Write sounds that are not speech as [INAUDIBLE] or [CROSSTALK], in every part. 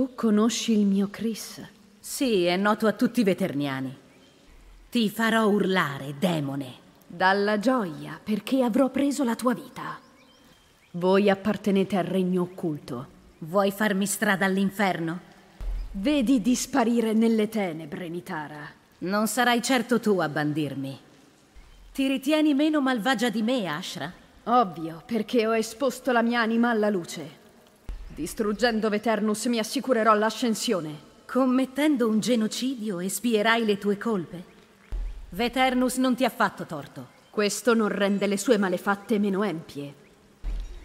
Tu conosci il mio Chris? Sì, è noto a tutti i veterniani. Ti farò urlare, demone. Dalla gioia, perché avrò preso la tua vita. Voi appartenete al regno occulto. Vuoi farmi strada all'inferno? Vedi di sparire nelle tenebre, Nitara. Non sarai certo tu a bandirmi. Ti ritieni meno malvagia di me, Ashra? Ovvio, perché ho esposto la mia anima alla luce. Distruggendo Veternus mi assicurerò l'ascensione. Commettendo un genocidio espierai le tue colpe? Veternus non ti ha fatto torto. Questo non rende le sue malefatte meno empie.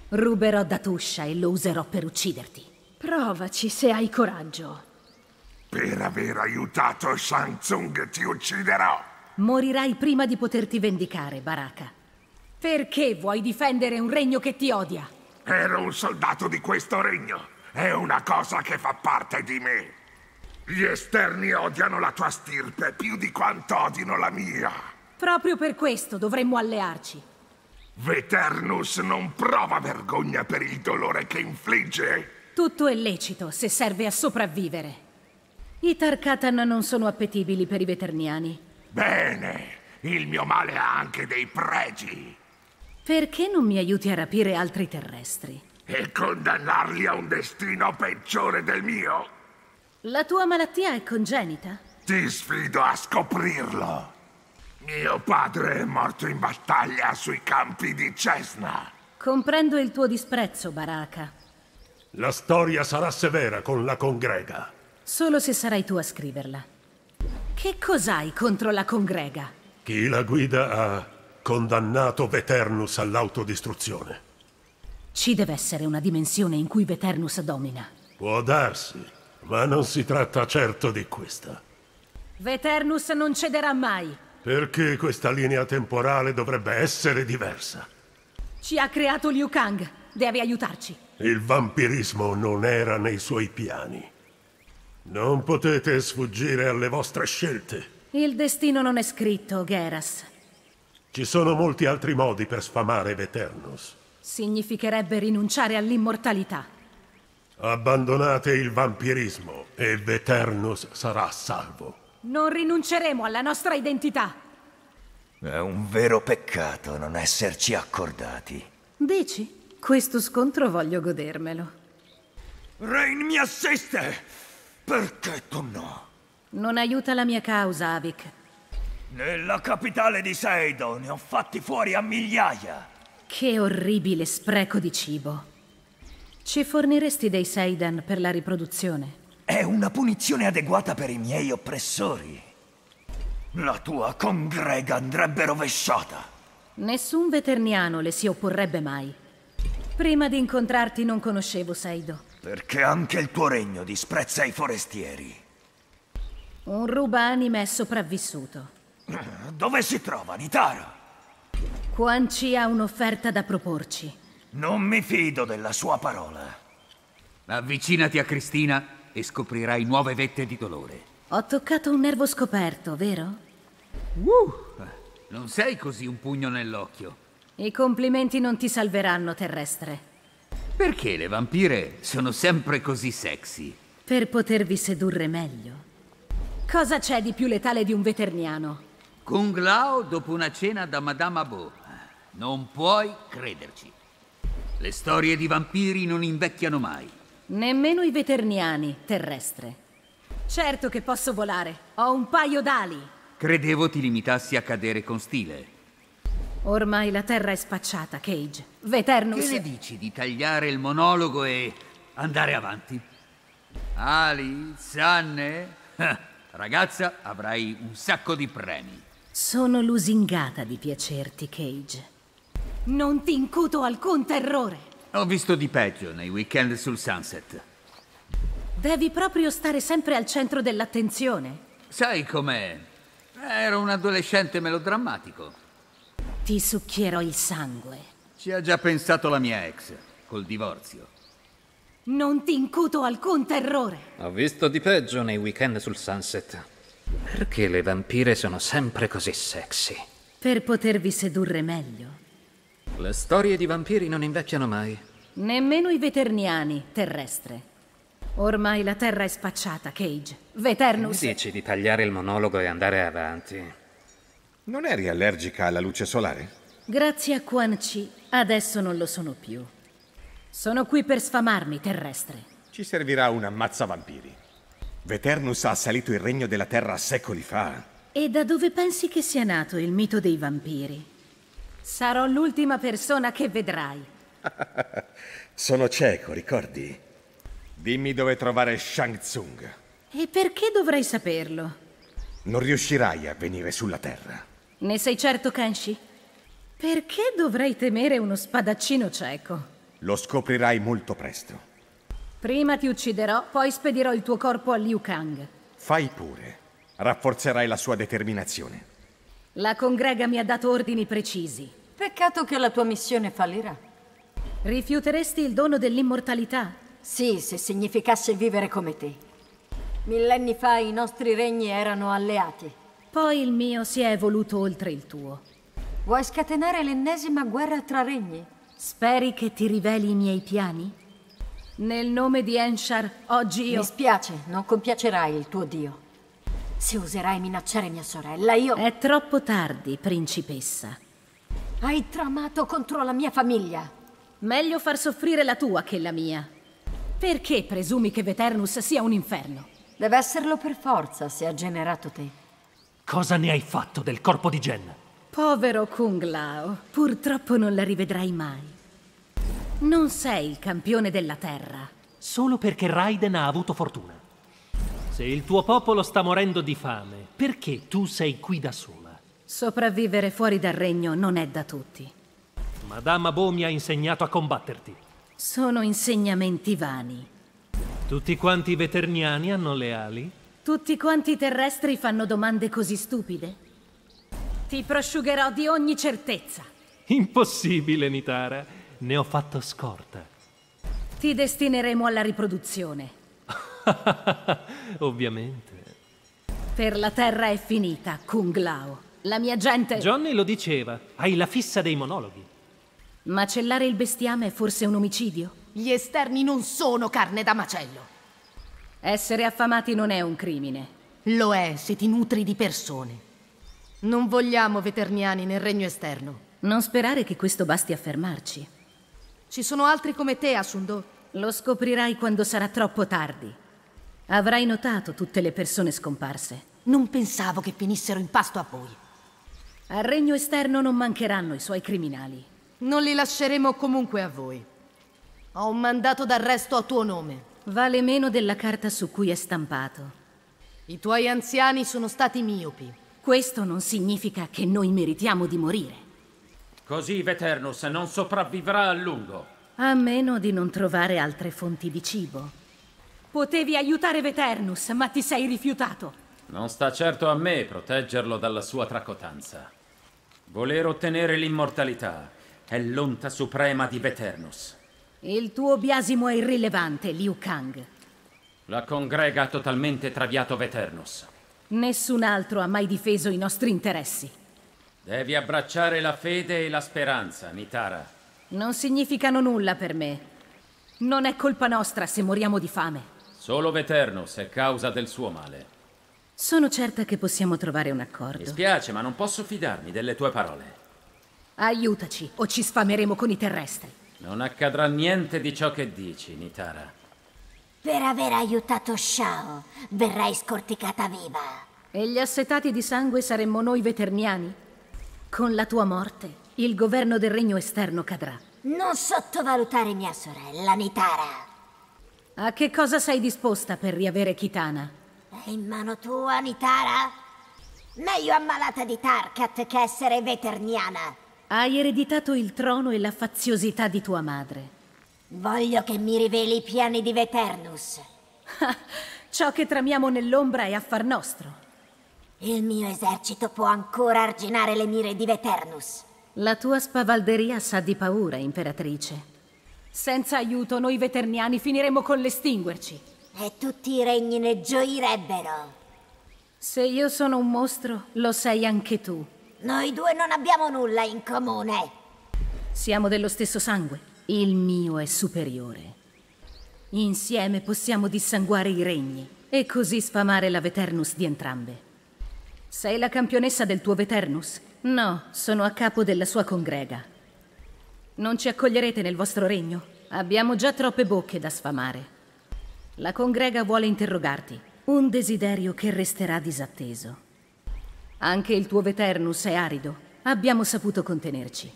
Ruberò da Tuscia e lo userò per ucciderti. Provaci se hai coraggio. Per aver aiutato Shansung ti ucciderò. Morirai prima di poterti vendicare, Baraka. Perché vuoi difendere un regno che ti odia? Ero un soldato di questo regno. È una cosa che fa parte di me. Gli esterni odiano la tua stirpe più di quanto odino la mia. Proprio per questo dovremmo allearci. Veternus non prova vergogna per il dolore che infligge. Tutto è lecito se serve a sopravvivere. I Tarkatan non sono appetibili per i veterniani. Bene, il mio male ha anche dei pregi. Perché non mi aiuti a rapire altri terrestri? E condannarli a un destino peggiore del mio? La tua malattia è congenita? Ti sfido a scoprirlo. Mio padre è morto in battaglia sui campi di Cesna. Comprendo il tuo disprezzo, Baraka. La storia sarà severa con la congrega. Solo se sarai tu a scriverla. Che cos'hai contro la congrega? Chi la guida ha condannato Veternus all'autodistruzione. Ci deve essere una dimensione in cui Veternus domina. Può darsi, ma non si tratta certo di questa. Veternus non cederà mai. Perché questa linea temporale dovrebbe essere diversa? Ci ha creato Liu Kang. Deve aiutarci. Il vampirismo non era nei suoi piani. Non potete sfuggire alle vostre scelte. Il destino non è scritto, Geras. Ci sono molti altri modi per sfamare Veternus. Significherebbe rinunciare all'immortalità. Abbandonate il vampirismo e Veternus sarà salvo. Non rinunceremo alla nostra identità. È un vero peccato non esserci accordati. Dici? Questo scontro voglio godermelo. Rain mi assiste! Perché tu no? Non aiuta la mia causa, Avic. Nella capitale di Seido ne ho fatti fuori a migliaia. Che orribile spreco di cibo. Ci forniresti dei Seiden per la riproduzione? È una punizione adeguata per i miei oppressori. La tua congrega andrebbe rovesciata. Nessun veterniano le si opporrebbe mai. Prima di incontrarti non conoscevo Seido. Perché anche il tuo regno disprezza i forestieri. Un ruba anime è sopravvissuto. [CLEARS THROAT] Dove si trova Nitara? Quan Chi ha un'offerta da proporci. Non mi fido della sua parola. Avvicinati a Cristina e scoprirai nuove vette di dolore. Ho toccato un nervo scoperto, vero? Uh, non sei così un pugno nell'occhio. I complimenti non ti salveranno, terrestre. Perché le vampire sono sempre così sexy? Per potervi sedurre meglio. Cosa c'è di più letale di un veterniano? Kung Lao dopo una cena da Madame Bo. Non puoi crederci. Le storie di vampiri non invecchiano mai. Nemmeno i veterniani, terrestre. Certo che posso volare. Ho un paio d'ali. Credevo ti limitassi a cadere con stile. Ormai la terra è spacciata, Cage. Veternus... Che ne dici di tagliare il monologo e andare avanti? Ali, zanne... [LAUGHS] Ragazza, avrai un sacco di premi. Sono lusingata di piacerti, Cage. Non ti incuto alcun terrore. Ho visto di peggio nei weekend sul Sunset. Devi proprio stare sempre al centro dell'attenzione. Sai com'è? Ero un adolescente melodrammatico. Ti succhierò il sangue. Ci ha già pensato la mia ex, col divorzio. Non ti incuto alcun terrore. Ho visto di peggio nei weekend sul Sunset. Perché le vampire sono sempre così sexy? Per potervi sedurre meglio. Le storie di vampiri non invecchiano mai. Nemmeno i veterniani, terrestre. Ormai la terra è spacciata, Cage. Veternus... Mi dici di tagliare il monologo e andare avanti? Non eri allergica alla luce solare? Grazie a Quan Chi, adesso non lo sono più. Sono qui per sfamarmi, terrestre. Ci servirà un ammazza vampiri. Veternus ha assalito il regno della Terra secoli fa. E da dove pensi che sia nato il mito dei vampiri? Sarò l'ultima persona che vedrai. [LAUGHS] Sono cieco, ricordi? Dimmi dove trovare Shang Tsung. E perché dovrei saperlo? Non riuscirai a venire sulla Terra. Ne sei certo, Kenshi? Perché dovrei temere uno spadaccino cieco? Lo scoprirai molto presto. Prima ti ucciderò, poi spedirò il tuo corpo a Liu Kang. Fai pure. Rafforzerai la sua determinazione. La congrega mi ha dato ordini precisi. Peccato che la tua missione fallirà. Rifiuteresti il dono dell'immortalità? Sì, se significasse vivere come te. Millenni fa i nostri regni erano alleati. Poi il mio si è evoluto oltre il tuo. Vuoi scatenare l'ennesima guerra tra regni? Speri che ti riveli i miei piani? Nel nome di Enshar, oggi io... Mi spiace, non compiacerai il tuo dio. Se oserai minacciare mia sorella, io... È troppo tardi, principessa. Hai tramato contro la mia famiglia. Meglio far soffrire la tua che la mia. Perché presumi che Veternus sia un inferno? Deve esserlo per forza, se ha generato te. Cosa ne hai fatto del corpo di Jen? Povero Kung Lao, purtroppo non la rivedrai mai. Non sei il campione della Terra. Solo perché Raiden ha avuto fortuna. Se il tuo popolo sta morendo di fame, perché tu sei qui da sola? Sopravvivere fuori dal regno non è da tutti. Madame Bo mi ha insegnato a combatterti. Sono insegnamenti vani. Tutti quanti veterniani hanno le ali? Tutti quanti terrestri fanno domande così stupide? Ti prosciugherò di ogni certezza. Impossibile, Nitara. Ne ho fatto scorta. Ti destineremo alla riproduzione. [LAUGHS] Ovviamente. Per la terra è finita, Kung Lao. La mia gente... Johnny lo diceva. Hai la fissa dei monologhi. Macellare il bestiame è forse un omicidio? Gli esterni non sono carne da macello. Essere affamati non è un crimine. Lo è se ti nutri di persone. Non vogliamo veterniani nel regno esterno. Non sperare che questo basti a fermarci. Ci sono altri come te, Asundo. Lo scoprirai quando sarà troppo tardi. Avrai notato tutte le persone scomparse. Non pensavo che finissero in pasto a voi. Al regno esterno non mancheranno i suoi criminali. Non li lasceremo comunque a voi. Ho un mandato d'arresto a tuo nome. Vale meno della carta su cui è stampato. I tuoi anziani sono stati miopi. Questo non significa che noi meritiamo di morire. Così Veternus non sopravvivrà a lungo. A meno di non trovare altre fonti di cibo. Potevi aiutare Veternus, ma ti sei rifiutato. Non sta certo a me proteggerlo dalla sua tracotanza. Voler ottenere l'immortalità è l'onta suprema di Veternus. Il tuo biasimo è irrilevante, Liu Kang. La congrega ha totalmente traviato Veternus. Nessun altro ha mai difeso i nostri interessi. Devi abbracciare la fede e la speranza, Nitara. Non significano nulla per me. Non è colpa nostra se moriamo di fame. Solo Veternus è causa del suo male. Sono certa che possiamo trovare un accordo. Mi spiace, ma non posso fidarmi delle tue parole. Aiutaci, o ci sfameremo con i terrestri. Non accadrà niente di ciò che dici, Nitara. Per aver aiutato Shao, verrai scorticata viva. E gli assetati di sangue saremmo noi veterniani? Con la tua morte, il governo del regno esterno cadrà. Non sottovalutare mia sorella, Nitara. A che cosa sei disposta per riavere Kitana? È in mano tua, Nitara? Meglio ammalata di Tarkat che essere veterniana. Hai ereditato il trono e la faziosità di tua madre. Voglio che mi riveli i piani di Veternus. [LAUGHS] Ciò che tramiamo nell'ombra è affar nostro. Il mio esercito può ancora arginare le mire di Veternus. La tua spavalderia sa di paura, imperatrice. Senza aiuto noi veterniani finiremo con l'estinguerci. E tutti i regni ne gioirebbero. Se io sono un mostro, lo sei anche tu. Noi due non abbiamo nulla in comune. Siamo dello stesso sangue. Il mio è superiore. Insieme possiamo dissanguare i regni e così sfamare la Veternus di entrambe. Sei la campionessa del tuo Veternus? No, sono a capo della sua congrega. Non ci accoglierete nel vostro regno? Abbiamo già troppe bocche da sfamare. La congrega vuole interrogarti, un desiderio che resterà disatteso. Anche il tuo Veternus è arido, abbiamo saputo contenerci.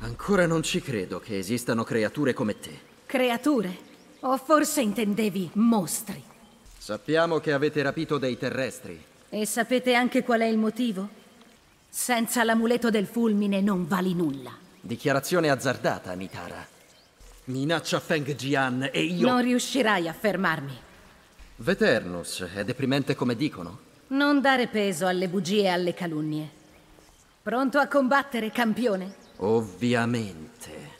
Ancora non ci credo che esistano creature come te. Creature? O forse intendevi mostri? Sappiamo che avete rapito dei terrestri, e sapete anche qual è il motivo? Senza l'amuleto del fulmine non vali nulla. Dichiarazione azzardata, Mitara. Minaccia Feng Jian e io... Non riuscirai a fermarmi. Veternus, è deprimente come dicono. Non dare peso alle bugie e alle calunnie. Pronto a combattere, campione? Ovviamente.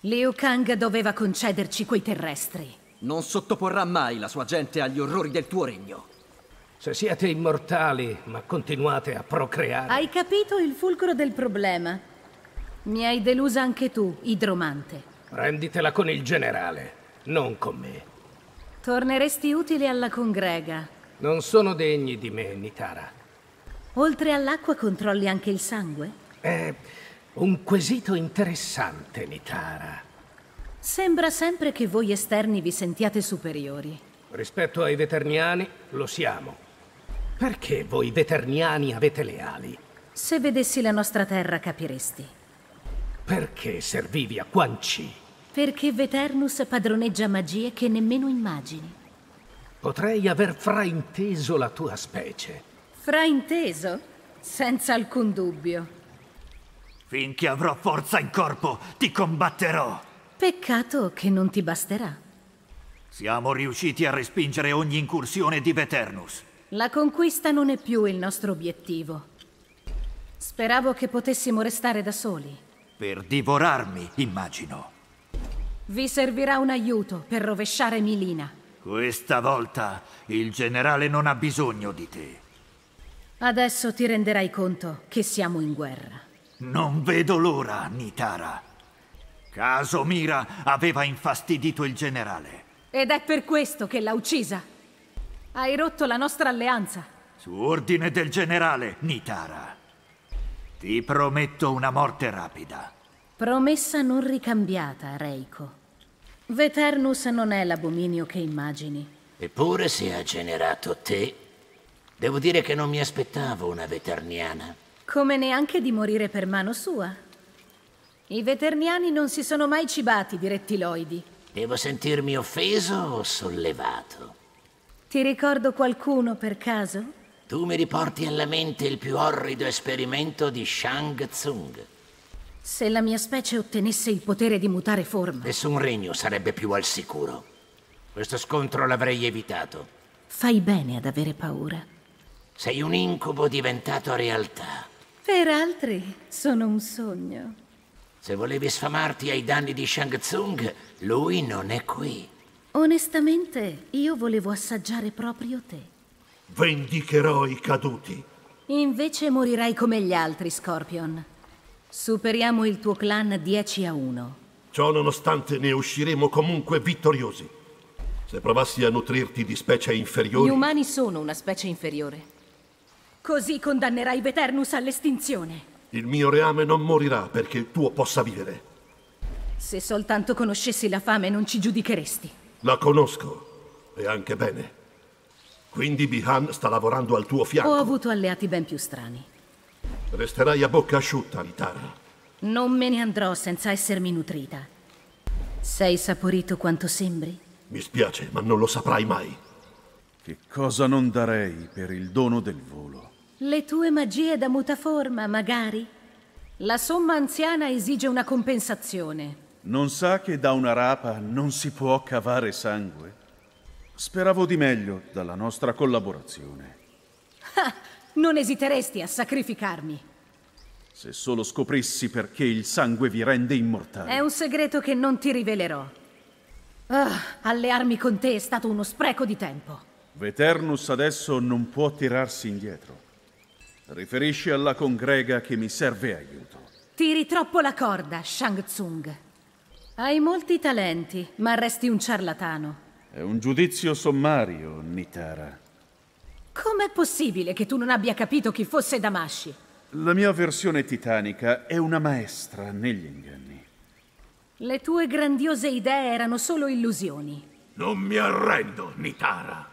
Liu Kang doveva concederci quei terrestri. Non sottoporrà mai la sua gente agli orrori del tuo regno. Se siete immortali, ma continuate a procreare... Hai capito il fulcro del problema. Mi hai delusa anche tu, idromante. Prenditela con il generale, non con me. Torneresti utile alla congrega. Non sono degni di me, Nitara. Oltre all'acqua controlli anche il sangue? È un quesito interessante, Nitara. Sembra sempre che voi esterni vi sentiate superiori. Rispetto ai veterniani, lo siamo. Perché voi veterniani avete le ali? Se vedessi la nostra terra capiresti. Perché servivi a Quan Chi? Perché Veternus padroneggia magie che nemmeno immagini. Potrei aver frainteso la tua specie. Frainteso? Senza alcun dubbio. Finché avrò forza in corpo, ti combatterò. Peccato che non ti basterà. Siamo riusciti a respingere ogni incursione di Veternus. La conquista non è più il nostro obiettivo. Speravo che potessimo restare da soli. Per divorarmi, immagino. Vi servirà un aiuto per rovesciare Milina. Questa volta il generale non ha bisogno di te. Adesso ti renderai conto che siamo in guerra. Non vedo l'ora, Nitara. Casomira aveva infastidito il generale. Ed è per questo che l'ha uccisa. Hai rotto la nostra alleanza. Su ordine del generale, Nitara. Ti prometto una morte rapida. Promessa non ricambiata, Reiko. Veternus non è l'abominio che immagini. Eppure se ha generato te, devo dire che non mi aspettavo una veterniana. Come neanche di morire per mano sua. I veterniani non si sono mai cibati di rettiloidi. Devo sentirmi offeso o sollevato? Ti ricordo qualcuno per caso? Tu mi riporti alla mente il più orrido esperimento di Shang Tsung. Se la mia specie ottenesse il potere di mutare forma. Nessun regno sarebbe più al sicuro. Questo scontro l'avrei evitato. Fai bene ad avere paura. Sei un incubo diventato realtà. Per altri sono un sogno. Se volevi sfamarti ai danni di Shang Tsung, lui non è qui. Onestamente, io volevo assaggiare proprio te. Vendicherò i caduti. Invece morirai come gli altri, Scorpion. Superiamo il tuo clan 10 a 1. Ciò nonostante ne usciremo comunque vittoriosi. Se provassi a nutrirti di specie inferiori... Gli umani sono una specie inferiore. Così condannerai Veternus all'estinzione. Il mio reame non morirà perché il tuo possa vivere. Se soltanto conoscessi la fame non ci giudicheresti. La conosco, e anche bene. Quindi Bihan sta lavorando al tuo fianco. Ho avuto alleati ben più strani. Resterai a bocca asciutta, Litara. Non me ne andrò senza essermi nutrita. Sei saporito quanto sembri? Mi spiace, ma non lo saprai mai. Che cosa non darei per il dono del volo? Le tue magie da mutaforma, magari? La somma anziana esige una compensazione. Non sa che da una rapa non si può cavare sangue? Speravo di meglio dalla nostra collaborazione. Ah, non esiteresti a sacrificarmi. Se solo scoprissi perché il sangue vi rende immortale. È un segreto che non ti rivelerò. Oh, allearmi con te è stato uno spreco di tempo. Veternus adesso non può tirarsi indietro. Riferisci alla congrega che mi serve aiuto. Tiri troppo la corda, Shang Tsung. Hai molti talenti, ma resti un ciarlatano. È un giudizio sommario, Nitara. Com'è possibile che tu non abbia capito chi fosse Damashi? La mia versione titanica è una maestra negli inganni. Le tue grandiose idee erano solo illusioni. Non mi arrendo, Nitara.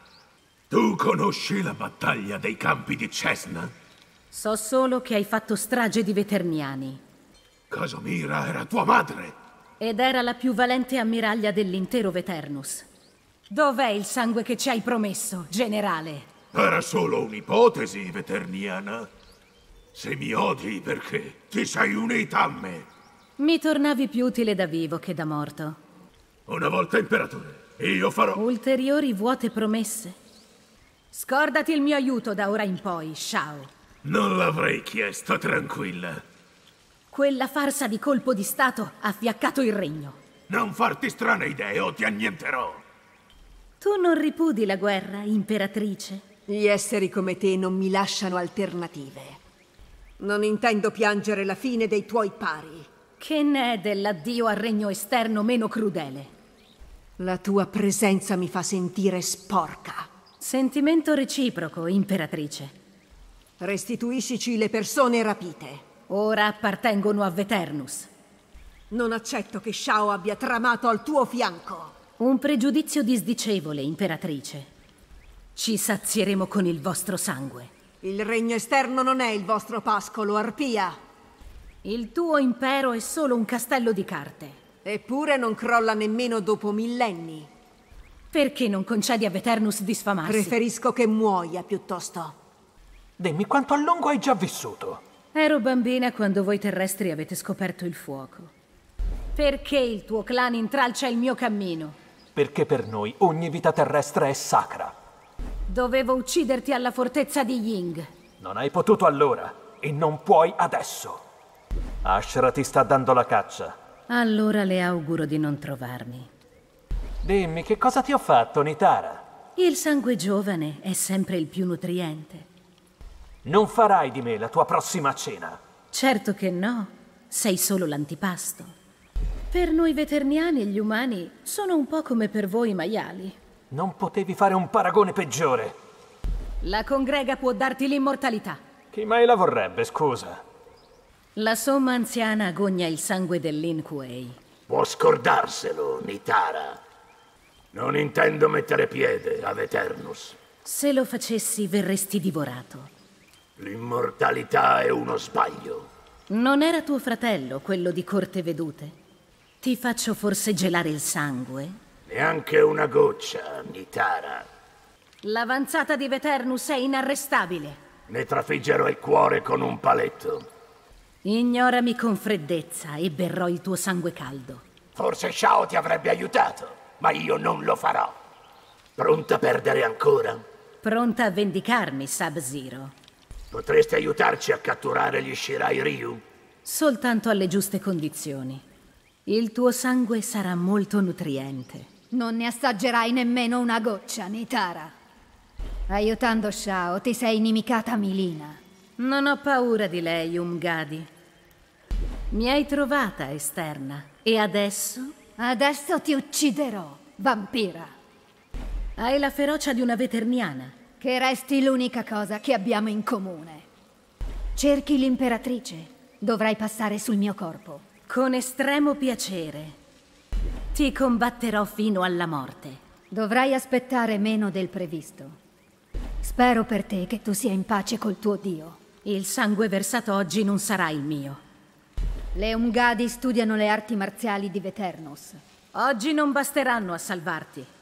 Tu conosci la battaglia dei campi di Cessna? So solo che hai fatto strage di veterniani. Casomira era tua madre ed era la più valente ammiraglia dell'intero Veternus. Dov'è il sangue che ci hai promesso, generale? Era solo un'ipotesi, Veterniana. Se mi odi perché ti sei unita a me. Mi tornavi più utile da vivo che da morto. Una volta imperatore, io farò... Ulteriori vuote promesse. Scordati il mio aiuto da ora in poi, Shao. Non l'avrei chiesto, tranquilla. Quella farsa di colpo di Stato ha fiaccato il regno. Non farti strane idee o ti annienterò. Tu non ripudi la guerra, imperatrice. Gli esseri come te non mi lasciano alternative. Non intendo piangere la fine dei tuoi pari. Che ne è dell'addio al regno esterno meno crudele? La tua presenza mi fa sentire sporca. Sentimento reciproco, imperatrice. Restituiscici le persone rapite. Ora appartengono a Veternus. Non accetto che Shao abbia tramato al tuo fianco. Un pregiudizio disdicevole, imperatrice. Ci sazieremo con il vostro sangue. Il regno esterno non è il vostro pascolo, Arpia. Il tuo impero è solo un castello di carte. Eppure non crolla nemmeno dopo millenni. Perché non concedi a Veternus di sfamarsi? Preferisco che muoia piuttosto. Dimmi quanto a lungo hai già vissuto. Ero bambina quando voi terrestri avete scoperto il fuoco. Perché il tuo clan intralcia il mio cammino? Perché per noi ogni vita terrestre è sacra. Dovevo ucciderti alla fortezza di Ying. Non hai potuto allora e non puoi adesso. Ashra ti sta dando la caccia. Allora le auguro di non trovarmi. Dimmi, che cosa ti ho fatto, Nitara? Il sangue giovane è sempre il più nutriente. Non farai di me la tua prossima cena. Certo che no. Sei solo l'antipasto. Per noi veterniani e gli umani sono un po' come per voi i maiali. Non potevi fare un paragone peggiore. La congrega può darti l'immortalità. Chi mai la vorrebbe, scusa? La somma anziana agogna il sangue dell'Inquei. Può scordarselo, Nitara. Non intendo mettere piede ad Eternus. Se lo facessi, verresti divorato. L'immortalità è uno sbaglio. Non era tuo fratello quello di corte vedute? Ti faccio forse gelare il sangue? Neanche una goccia, Nitara. L'avanzata di Veternus è inarrestabile. Ne trafiggerò il cuore con un paletto. Ignorami con freddezza e berrò il tuo sangue caldo. Forse Shao ti avrebbe aiutato, ma io non lo farò. Pronta a perdere ancora? Pronta a vendicarmi, Sub-Zero. Potreste aiutarci a catturare gli Shirai Ryu? Soltanto alle giuste condizioni. Il tuo sangue sarà molto nutriente. Non ne assaggerai nemmeno una goccia, Nitara. Aiutando Shao, ti sei inimicata a Milina. Non ho paura di lei, Umgadi. Mi hai trovata esterna. E adesso? Adesso ti ucciderò, vampira. Hai la ferocia di una veterniana. Che resti l'unica cosa che abbiamo in comune. Cerchi l'imperatrice. Dovrai passare sul mio corpo. Con estremo piacere. Ti combatterò fino alla morte. Dovrai aspettare meno del previsto. Spero per te che tu sia in pace col tuo Dio. Il sangue versato oggi non sarà il mio. Le Ungadi studiano le arti marziali di Veternos. Oggi non basteranno a salvarti.